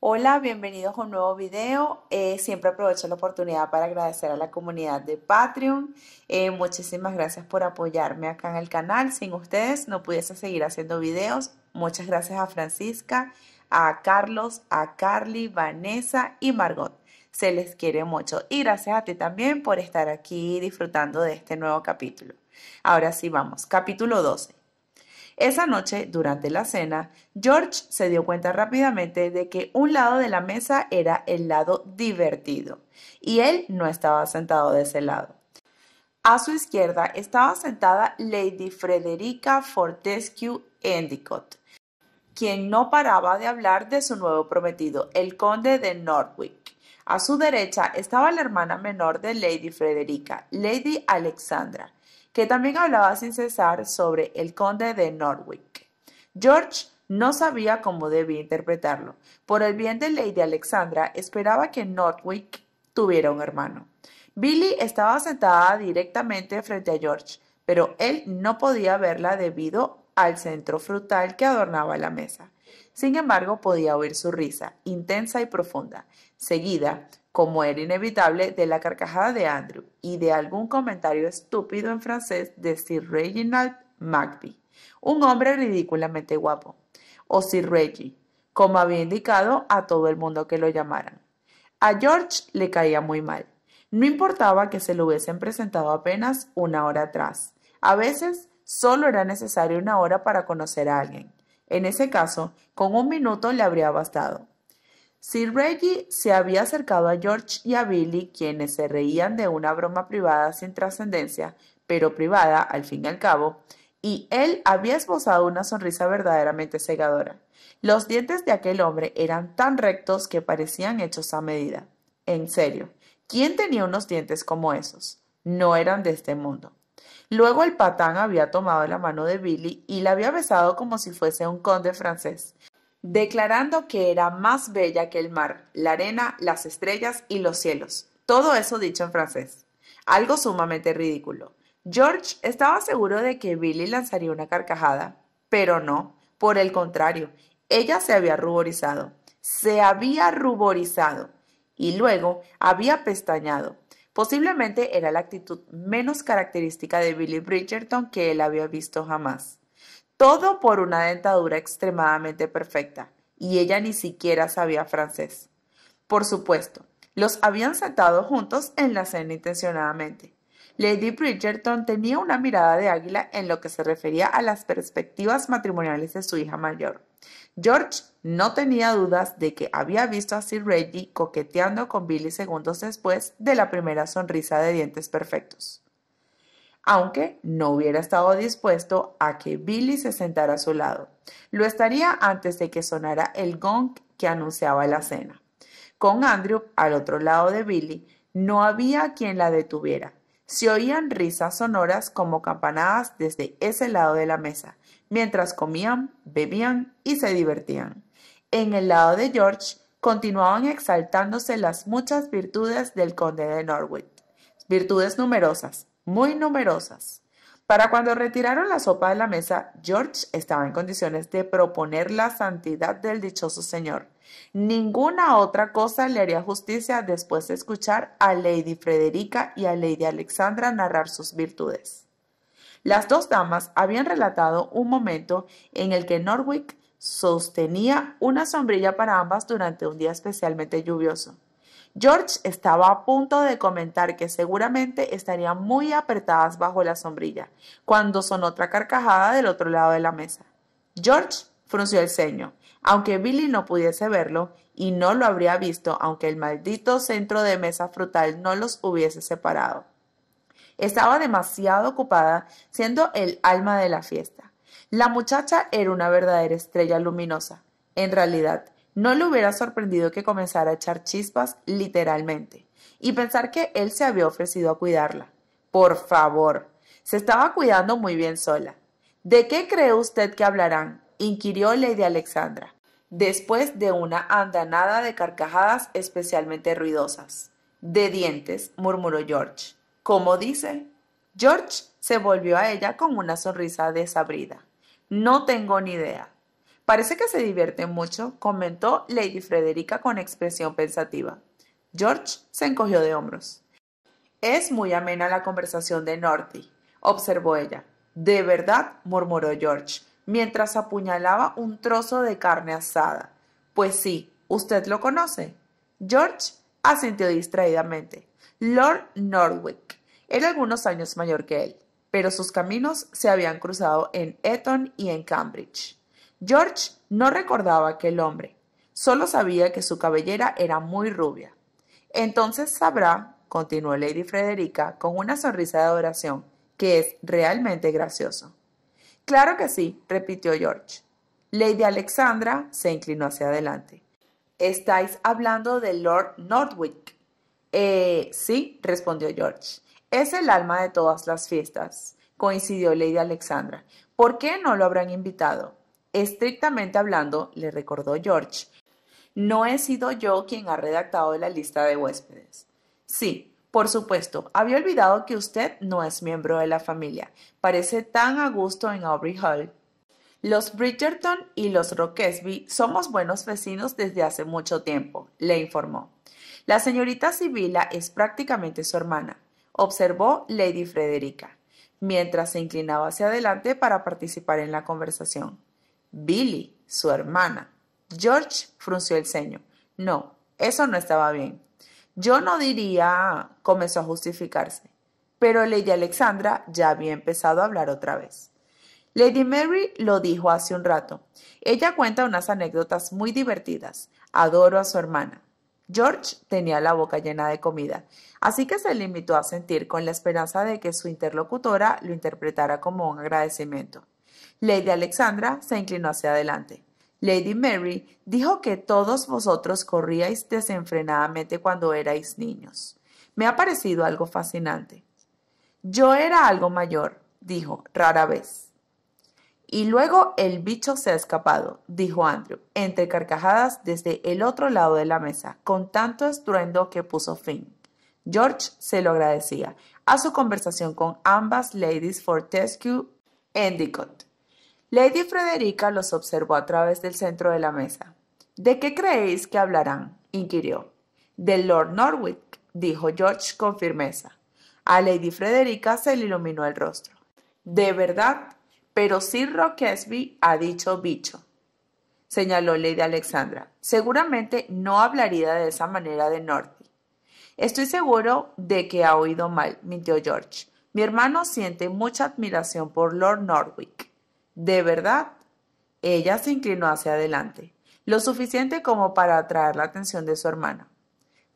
Hola, bienvenidos a un nuevo video. Eh, siempre aprovecho la oportunidad para agradecer a la comunidad de Patreon. Eh, muchísimas gracias por apoyarme acá en el canal. Sin ustedes no pudiese seguir haciendo videos. Muchas gracias a Francisca, a Carlos, a Carly, Vanessa y Margot. Se les quiere mucho y gracias a ti también por estar aquí disfrutando de este nuevo capítulo. Ahora sí, vamos. Capítulo 12. Esa noche, durante la cena, George se dio cuenta rápidamente de que un lado de la mesa era el lado divertido, y él no estaba sentado de ese lado. A su izquierda estaba sentada Lady Frederica Fortescue Endicott, quien no paraba de hablar de su nuevo prometido, el conde de Norwick. A su derecha estaba la hermana menor de Lady Frederica, Lady Alexandra, que también hablaba sin cesar sobre el conde de Norwich. George no sabía cómo debía interpretarlo. Por el bien de Lady Alexandra, esperaba que Norwick tuviera un hermano. Billy estaba sentada directamente frente a George, pero él no podía verla debido al centro frutal que adornaba la mesa. Sin embargo, podía oír su risa, intensa y profunda, seguida, como era inevitable, de la carcajada de Andrew y de algún comentario estúpido en francés de Sir Reginald Magby, un hombre ridículamente guapo, o Sir Reggie, como había indicado a todo el mundo que lo llamaran. A George le caía muy mal. No importaba que se lo hubiesen presentado apenas una hora atrás. A veces solo era necesario una hora para conocer a alguien. En ese caso, con un minuto le habría bastado. Sir Reggie se había acercado a George y a Billy, quienes se reían de una broma privada sin trascendencia, pero privada al fin y al cabo, y él había esbozado una sonrisa verdaderamente cegadora. Los dientes de aquel hombre eran tan rectos que parecían hechos a medida. En serio, ¿quién tenía unos dientes como esos? No eran de este mundo. Luego el patán había tomado la mano de Billy y la había besado como si fuese un conde francés, declarando que era más bella que el mar, la arena, las estrellas y los cielos. Todo eso dicho en francés. Algo sumamente ridículo. George estaba seguro de que Billy lanzaría una carcajada, pero no, por el contrario, ella se había ruborizado, se había ruborizado y luego había pestañado, Posiblemente era la actitud menos característica de Billy Bridgerton que él había visto jamás. Todo por una dentadura extremadamente perfecta, y ella ni siquiera sabía francés. Por supuesto, los habían sentado juntos en la cena intencionadamente. Lady Bridgerton tenía una mirada de águila en lo que se refería a las perspectivas matrimoniales de su hija mayor. George no tenía dudas de que había visto a Sir Reggie coqueteando con Billy segundos después de la primera sonrisa de dientes perfectos. Aunque no hubiera estado dispuesto a que Billy se sentara a su lado, lo estaría antes de que sonara el gong que anunciaba la cena. Con Andrew al otro lado de Billy, no había quien la detuviera se oían risas sonoras como campanadas desde ese lado de la mesa, mientras comían, bebían y se divertían. En el lado de George continuaban exaltándose las muchas virtudes del conde de Norwich, virtudes numerosas, muy numerosas. Para cuando retiraron la sopa de la mesa, George estaba en condiciones de proponer la santidad del dichoso señor. Ninguna otra cosa le haría justicia después de escuchar a Lady Frederica y a Lady Alexandra narrar sus virtudes. Las dos damas habían relatado un momento en el que Norwick sostenía una sombrilla para ambas durante un día especialmente lluvioso. George estaba a punto de comentar que seguramente estarían muy apretadas bajo la sombrilla, cuando sonó otra carcajada del otro lado de la mesa. George frunció el ceño aunque Billy no pudiese verlo, y no lo habría visto aunque el maldito centro de mesa frutal no los hubiese separado. Estaba demasiado ocupada siendo el alma de la fiesta. La muchacha era una verdadera estrella luminosa. En realidad, no le hubiera sorprendido que comenzara a echar chispas literalmente, y pensar que él se había ofrecido a cuidarla. Por favor, se estaba cuidando muy bien sola. ¿De qué cree usted que hablarán? inquirió Lady Alexandra después de una andanada de carcajadas especialmente ruidosas. De dientes, murmuró George. ¿Cómo dice? George se volvió a ella con una sonrisa desabrida. No tengo ni idea. Parece que se divierte mucho, comentó Lady Frederica con expresión pensativa. George se encogió de hombros. Es muy amena la conversación de Norty, observó ella. De verdad, murmuró George, mientras apuñalaba un trozo de carne asada. Pues sí, usted lo conoce. George asintió distraídamente. Lord Norwick era algunos años mayor que él, pero sus caminos se habían cruzado en Eton y en Cambridge. George no recordaba aquel hombre, solo sabía que su cabellera era muy rubia. Entonces sabrá, continuó Lady Frederica con una sonrisa de adoración, que es realmente gracioso. Claro que sí, repitió George. Lady Alexandra se inclinó hacia adelante. Estáis hablando de Lord Northwick. Eh, sí, respondió George. Es el alma de todas las fiestas, coincidió Lady Alexandra. ¿Por qué no lo habrán invitado? Estrictamente hablando, le recordó George, no he sido yo quien ha redactado la lista de huéspedes. Sí, por supuesto, había olvidado que usted no es miembro de la familia. Parece tan a gusto en Aubrey Hall. Los Bridgerton y los Roquesby somos buenos vecinos desde hace mucho tiempo, le informó. La señorita Sibila es prácticamente su hermana, observó Lady Frederica, mientras se inclinaba hacia adelante para participar en la conversación. Billy, su hermana. George frunció el ceño. No, eso no estaba bien. Yo no diría, comenzó a justificarse, pero Lady Alexandra ya había empezado a hablar otra vez. Lady Mary lo dijo hace un rato. Ella cuenta unas anécdotas muy divertidas. Adoro a su hermana. George tenía la boca llena de comida, así que se limitó a sentir con la esperanza de que su interlocutora lo interpretara como un agradecimiento. Lady Alexandra se inclinó hacia adelante. Lady Mary dijo que todos vosotros corríais desenfrenadamente cuando erais niños. Me ha parecido algo fascinante. Yo era algo mayor, dijo, rara vez. Y luego el bicho se ha escapado, dijo Andrew, entre carcajadas desde el otro lado de la mesa, con tanto estruendo que puso fin. George se lo agradecía a su conversación con ambas ladies Fortescue Endicott. Lady Frederica los observó a través del centro de la mesa. ¿De qué creéis que hablarán? inquirió. Del Lord Norwick dijo George con firmeza. A Lady Frederica se le iluminó el rostro. De verdad, pero Sir Rockesby ha dicho bicho, señaló Lady Alexandra. Seguramente no hablaría de esa manera de Norty. Estoy seguro de que ha oído mal, mintió George. Mi hermano siente mucha admiración por Lord Norwick. De verdad, ella se inclinó hacia adelante, lo suficiente como para atraer la atención de su hermana.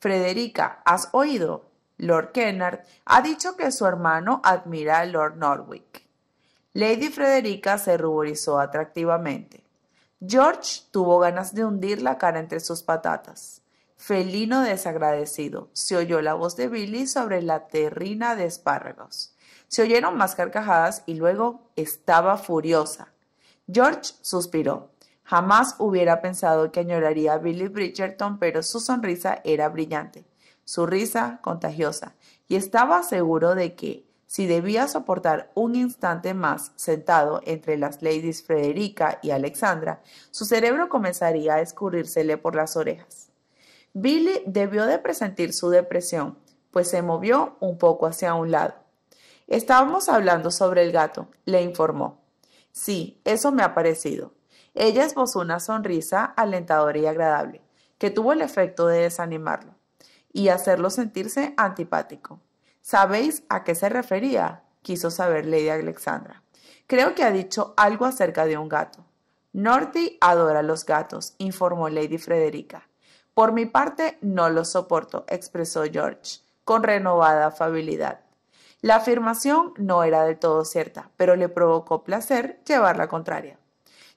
Frederica, ¿has oído? Lord Kennard ha dicho que su hermano admira a Lord Norwick. Lady Frederica se ruborizó atractivamente. George tuvo ganas de hundir la cara entre sus patatas. Felino desagradecido, se oyó la voz de Billy sobre la terrina de espárragos. Se oyeron más carcajadas y luego estaba furiosa. George suspiró. Jamás hubiera pensado que añoraría a Billy Bridgerton, pero su sonrisa era brillante, su risa contagiosa, y estaba seguro de que, si debía soportar un instante más sentado entre las ladies Frederica y Alexandra, su cerebro comenzaría a escurrírsele por las orejas. Billy debió de presentir su depresión, pues se movió un poco hacia un lado. Estábamos hablando sobre el gato, le informó. Sí, eso me ha parecido. Ella esbozó una sonrisa alentadora y agradable, que tuvo el efecto de desanimarlo y hacerlo sentirse antipático. ¿Sabéis a qué se refería? quiso saber Lady Alexandra. Creo que ha dicho algo acerca de un gato. Norty adora los gatos, informó Lady Frederica. Por mi parte, no los soporto, expresó George, con renovada afabilidad. La afirmación no era del todo cierta, pero le provocó placer llevar la contraria.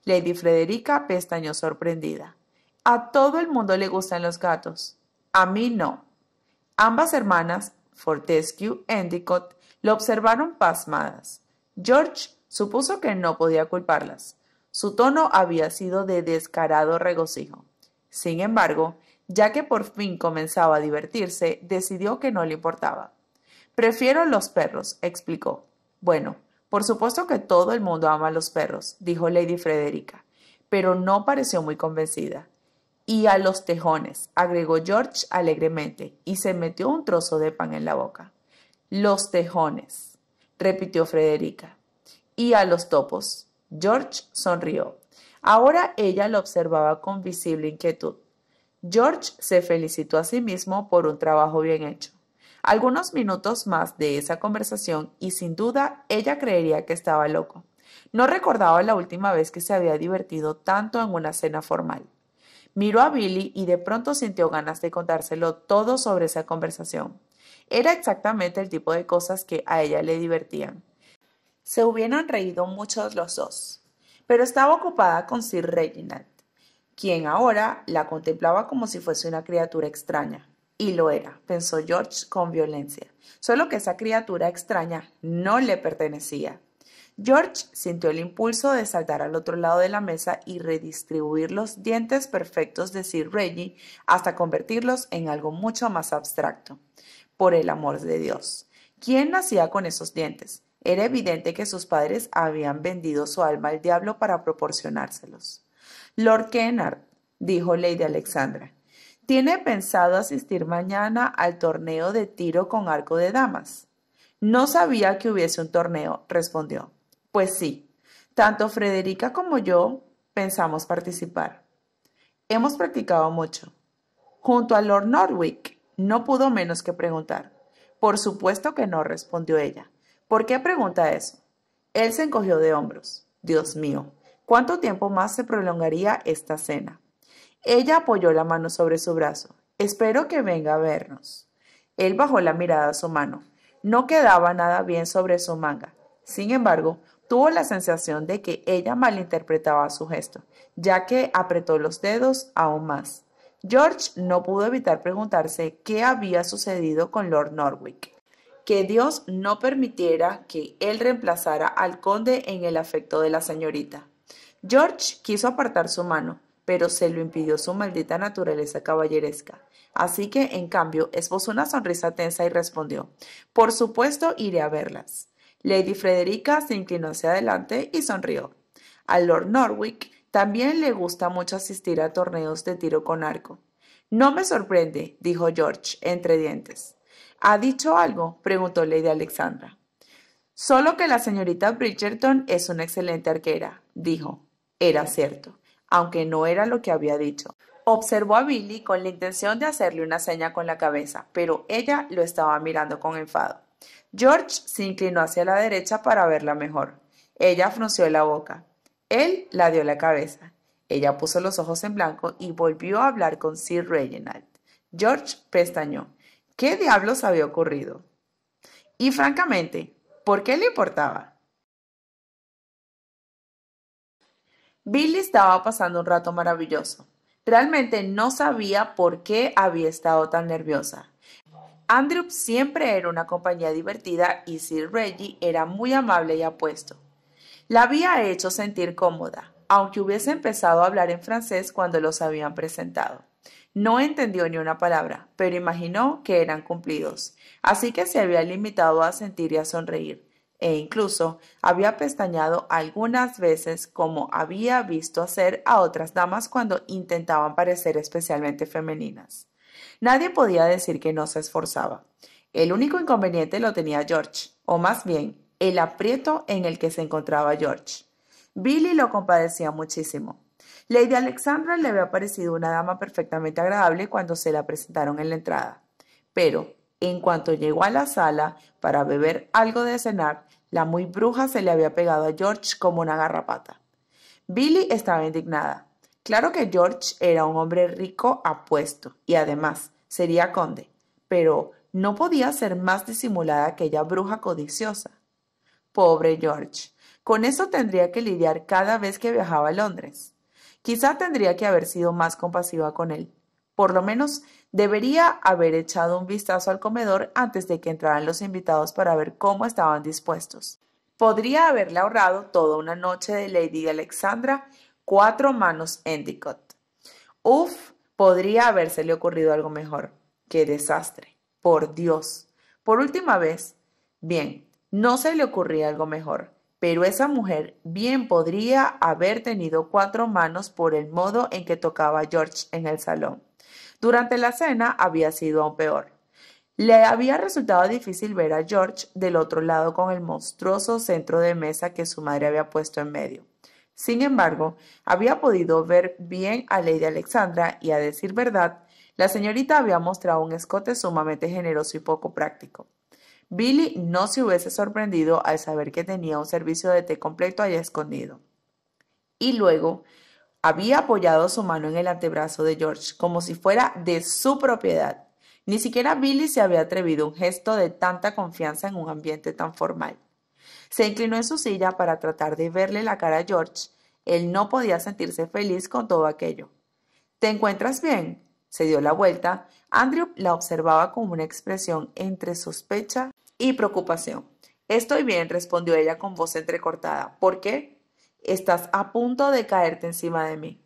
Lady Frederica pestañó sorprendida. A todo el mundo le gustan los gatos. A mí no. Ambas hermanas, Fortescue, y Endicott, lo observaron pasmadas. George supuso que no podía culparlas. Su tono había sido de descarado regocijo. Sin embargo, ya que por fin comenzaba a divertirse, decidió que no le importaba. Prefiero los perros, explicó. Bueno, por supuesto que todo el mundo ama a los perros, dijo Lady Frederica, pero no pareció muy convencida. Y a los tejones, agregó George alegremente, y se metió un trozo de pan en la boca. Los tejones, repitió Frederica. Y a los topos. George sonrió. Ahora ella lo observaba con visible inquietud. George se felicitó a sí mismo por un trabajo bien hecho. Algunos minutos más de esa conversación y sin duda ella creería que estaba loco. No recordaba la última vez que se había divertido tanto en una cena formal. Miró a Billy y de pronto sintió ganas de contárselo todo sobre esa conversación. Era exactamente el tipo de cosas que a ella le divertían. Se hubieran reído muchos los dos, pero estaba ocupada con Sir Reginald, quien ahora la contemplaba como si fuese una criatura extraña. Y lo era, pensó George con violencia, solo que esa criatura extraña no le pertenecía. George sintió el impulso de saltar al otro lado de la mesa y redistribuir los dientes perfectos de Sir Reggie hasta convertirlos en algo mucho más abstracto. Por el amor de Dios. ¿Quién nacía con esos dientes? Era evidente que sus padres habían vendido su alma al diablo para proporcionárselos. Lord Kennard, dijo Lady Alexandra, tiene pensado asistir mañana al torneo de tiro con arco de damas. No sabía que hubiese un torneo, respondió. Pues sí, tanto Frederica como yo pensamos participar. Hemos practicado mucho. Junto a Lord Norwick, no pudo menos que preguntar. Por supuesto que no, respondió ella. ¿Por qué pregunta eso? Él se encogió de hombros. Dios mío, ¿cuánto tiempo más se prolongaría esta cena? Ella apoyó la mano sobre su brazo. Espero que venga a vernos. Él bajó la mirada a su mano. No quedaba nada bien sobre su manga. Sin embargo, tuvo la sensación de que ella malinterpretaba su gesto, ya que apretó los dedos aún más. George no pudo evitar preguntarse qué había sucedido con Lord Norwick. Que Dios no permitiera que él reemplazara al conde en el afecto de la señorita. George quiso apartar su mano, pero se lo impidió su maldita naturaleza caballeresca. Así que, en cambio, esbozó una sonrisa tensa y respondió Por supuesto, iré a verlas. Lady Frederica se inclinó hacia adelante y sonrió. Al Lord Norwick también le gusta mucho asistir a torneos de tiro con arco. No me sorprende, dijo George, entre dientes. ¿Ha dicho algo? preguntó Lady Alexandra. Solo que la señorita Bridgerton es una excelente arquera, dijo. Era cierto aunque no era lo que había dicho. Observó a Billy con la intención de hacerle una seña con la cabeza, pero ella lo estaba mirando con enfado. George se inclinó hacia la derecha para verla mejor. Ella frunció la boca. Él la dio la cabeza. Ella puso los ojos en blanco y volvió a hablar con Sir Reginald. George pestañó. ¿Qué diablos había ocurrido? Y francamente, ¿por qué le importaba? Billy estaba pasando un rato maravilloso. Realmente no sabía por qué había estado tan nerviosa. Andrew siempre era una compañía divertida y Sir Reggie era muy amable y apuesto. La había hecho sentir cómoda, aunque hubiese empezado a hablar en francés cuando los habían presentado. No entendió ni una palabra, pero imaginó que eran cumplidos, así que se había limitado a sentir y a sonreír e incluso había pestañado algunas veces como había visto hacer a otras damas cuando intentaban parecer especialmente femeninas. Nadie podía decir que no se esforzaba. El único inconveniente lo tenía George, o más bien, el aprieto en el que se encontraba George. Billy lo compadecía muchísimo. Lady Alexandra le había parecido una dama perfectamente agradable cuando se la presentaron en la entrada, pero en cuanto llegó a la sala para beber algo de cenar, la muy bruja se le había pegado a George como una garrapata. Billy estaba indignada. Claro que George era un hombre rico apuesto y además sería conde, pero no podía ser más disimulada aquella bruja codiciosa. Pobre George. Con eso tendría que lidiar cada vez que viajaba a Londres. Quizá tendría que haber sido más compasiva con él. Por lo menos Debería haber echado un vistazo al comedor antes de que entraran los invitados para ver cómo estaban dispuestos. Podría haberle ahorrado toda una noche de Lady Alexandra cuatro manos Endicott. Uf, podría habérsele ocurrido algo mejor. ¡Qué desastre! Por Dios. Por última vez, bien, no se le ocurría algo mejor, pero esa mujer bien podría haber tenido cuatro manos por el modo en que tocaba George en el salón. Durante la cena había sido aún peor. Le había resultado difícil ver a George del otro lado con el monstruoso centro de mesa que su madre había puesto en medio. Sin embargo, había podido ver bien a Lady Alexandra y, a decir verdad, la señorita había mostrado un escote sumamente generoso y poco práctico. Billy no se hubiese sorprendido al saber que tenía un servicio de té completo allá escondido. Y luego, había apoyado su mano en el antebrazo de George como si fuera de su propiedad. Ni siquiera Billy se había atrevido un gesto de tanta confianza en un ambiente tan formal. Se inclinó en su silla para tratar de verle la cara a George. Él no podía sentirse feliz con todo aquello. ¿Te encuentras bien? Se dio la vuelta. Andrew la observaba con una expresión entre sospecha y preocupación. Estoy bien, respondió ella con voz entrecortada. ¿Por qué? Estás a punto de caerte encima de mí.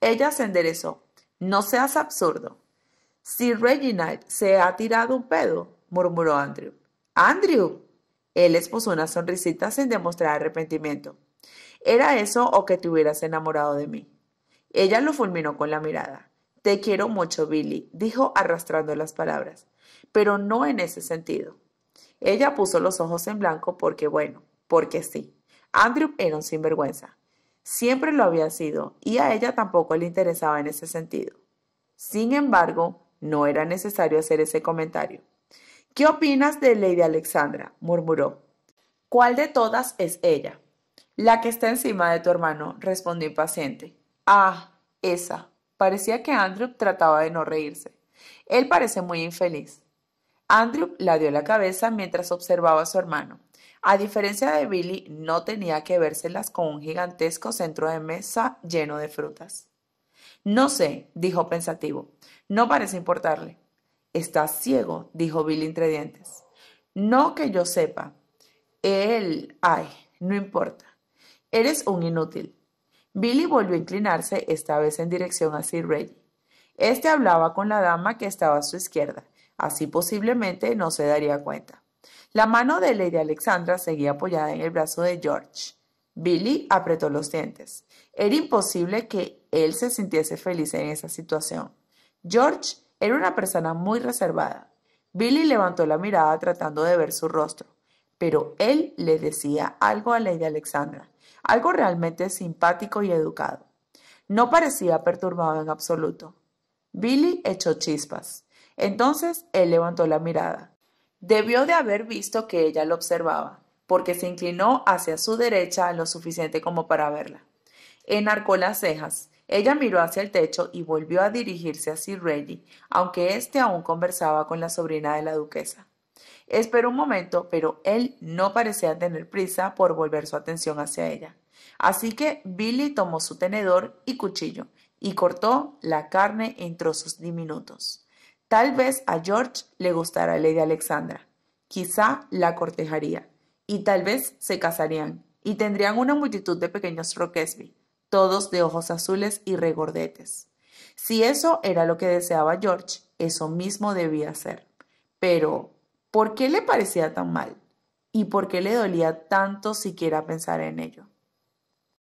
Ella se enderezó. No seas absurdo. Si Reginald se ha tirado un pedo, murmuró Andrew. ¡Andrew! Él les una sonrisita sin demostrar arrepentimiento. ¿Era eso o que te hubieras enamorado de mí? Ella lo fulminó con la mirada. Te quiero mucho, Billy, dijo arrastrando las palabras, pero no en ese sentido. Ella puso los ojos en blanco porque, bueno, porque sí. Andrew era un sinvergüenza. Siempre lo había sido y a ella tampoco le interesaba en ese sentido. Sin embargo, no era necesario hacer ese comentario. ¿Qué opinas de Lady Alexandra? murmuró. ¿Cuál de todas es ella? La que está encima de tu hermano, respondió impaciente. Ah, esa. Parecía que Andrew trataba de no reírse. Él parece muy infeliz. Andrew la dio la cabeza mientras observaba a su hermano. A diferencia de Billy, no tenía que vérselas con un gigantesco centro de mesa lleno de frutas. No sé, dijo pensativo. No parece importarle. Estás ciego, dijo Billy entre dientes. No que yo sepa. Él, ay, no importa. Eres un inútil. Billy volvió a inclinarse, esta vez en dirección a Sir Reggie. Este hablaba con la dama que estaba a su izquierda, así posiblemente no se daría cuenta. La mano de Lady Alexandra seguía apoyada en el brazo de George. Billy apretó los dientes. Era imposible que él se sintiese feliz en esa situación. George era una persona muy reservada. Billy levantó la mirada tratando de ver su rostro, pero él le decía algo a Lady Alexandra, algo realmente simpático y educado. No parecía perturbado en absoluto. Billy echó chispas. Entonces él levantó la mirada. Debió de haber visto que ella lo observaba, porque se inclinó hacia su derecha lo suficiente como para verla. Enarcó las cejas. Ella miró hacia el techo y volvió a dirigirse a Sir Reggie, aunque éste aún conversaba con la sobrina de la duquesa. Esperó un momento, pero él no parecía tener prisa por volver su atención hacia ella. Así que Billy tomó su tenedor y cuchillo y cortó la carne en trozos diminutos. Tal vez a George le gustara Lady Alexandra, quizá la cortejaría, y tal vez se casarían, y tendrían una multitud de pequeños Roquesby, todos de ojos azules y regordetes. Si eso era lo que deseaba George, eso mismo debía ser. Pero, ¿por qué le parecía tan mal? ¿Y por qué le dolía tanto siquiera pensar en ello?